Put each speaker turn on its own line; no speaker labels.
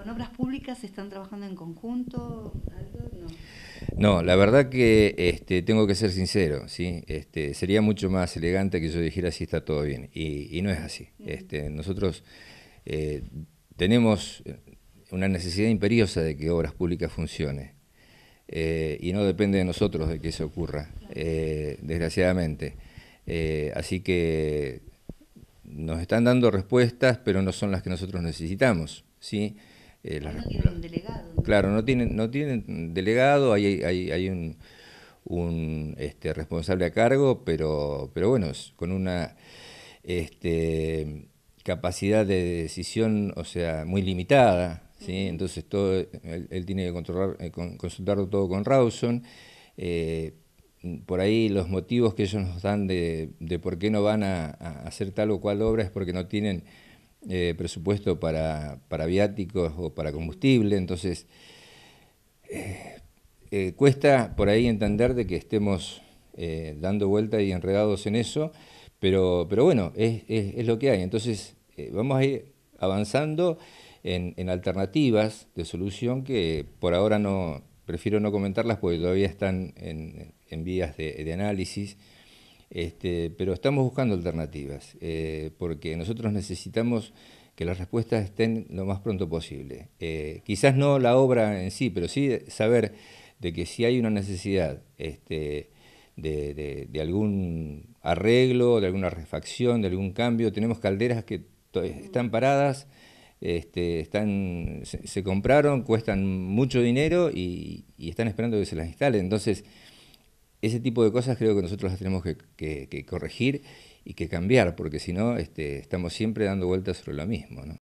¿Con obras públicas están trabajando en conjunto? No. la verdad que este, tengo que ser sincero, ¿sí? Este, sería mucho más elegante que yo dijera si está todo bien, y, no es así. Este, nosotros eh, tenemos eh, una necesidad imperiosa de que obras públicas funcione, eh, y no depende de nosotros de que eso ocurra, desgraciadamente. así que nos están dando respuestas, pero no son las que nosotros necesitamos, ¿sí? Eh, tienen un delegado. Claro, no tienen, no delegado, hay, hay, un, este, responsable a cargo, pero, pero bueno, con una este, capacidad de decisión, o sea, muy limitada, ¿sí? Entonces todo, él, tiene que controlar, eh, consultarlo todo con Rawson. Eh, por ahí los motivos que ellos nos dan de, por qué no van a hacer tal o cual obra es porque no tienen eh, presupuesto para, para, viáticos o para combustible, entonces eh, eh, cuesta por ahí entender de que estemos dando vuelta y enredados en eso, pero, pero bueno, es, lo que hay. Entonces vamos a ir avanzando en, alternativas de solución que por ahora no prefiero no comentarlas porque todavía están en, vías de análisis. Este, pero estamos buscando alternativas, eh, porque nosotros necesitamos que las respuestas estén lo más pronto posible. Eh, quizás no la obra en sí, pero sí saber de que si hay una necesidad este, de, algún arreglo, de alguna refacción, de algún cambio, tenemos calderas que eh, están paradas, este, están, se, compraron, cuestan mucho dinero y, están esperando que se las instalen. Entonces, ese tipo de cosas creo que nosotros las tenemos que, corregir y que cambiar, porque si no este, estamos siempre dando vueltas sobre lo mismo. ¿no?